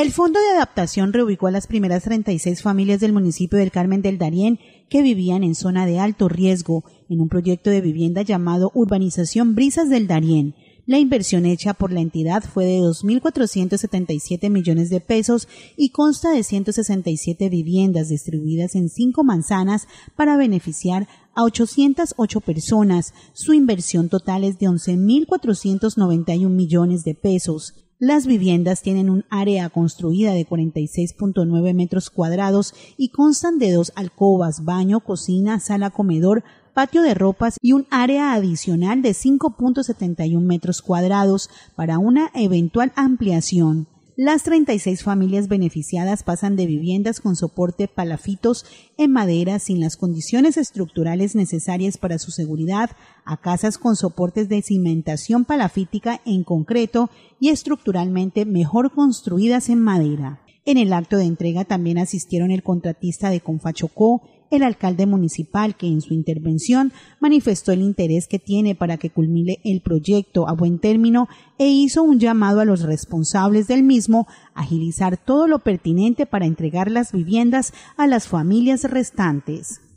El Fondo de Adaptación reubicó a las primeras 36 familias del municipio del Carmen del Darién que vivían en zona de alto riesgo en un proyecto de vivienda llamado Urbanización Brisas del Darién. La inversión hecha por la entidad fue de 2.477 millones de pesos y consta de 167 viviendas distribuidas en cinco manzanas para beneficiar a 808 personas. Su inversión total es de 11.491 millones de pesos. Las viviendas tienen un área construida de 46.9 metros cuadrados y constan de dos alcobas, baño, cocina, sala comedor, patio de ropas y un área adicional de 5.71 metros cuadrados para una eventual ampliación. Las 36 familias beneficiadas pasan de viviendas con soporte palafitos en madera sin las condiciones estructurales necesarias para su seguridad a casas con soportes de cimentación palafítica en concreto y estructuralmente mejor construidas en madera. En el acto de entrega también asistieron el contratista de Confachocó, el alcalde municipal que en su intervención manifestó el interés que tiene para que culmine el proyecto a buen término e hizo un llamado a los responsables del mismo a agilizar todo lo pertinente para entregar las viviendas a las familias restantes.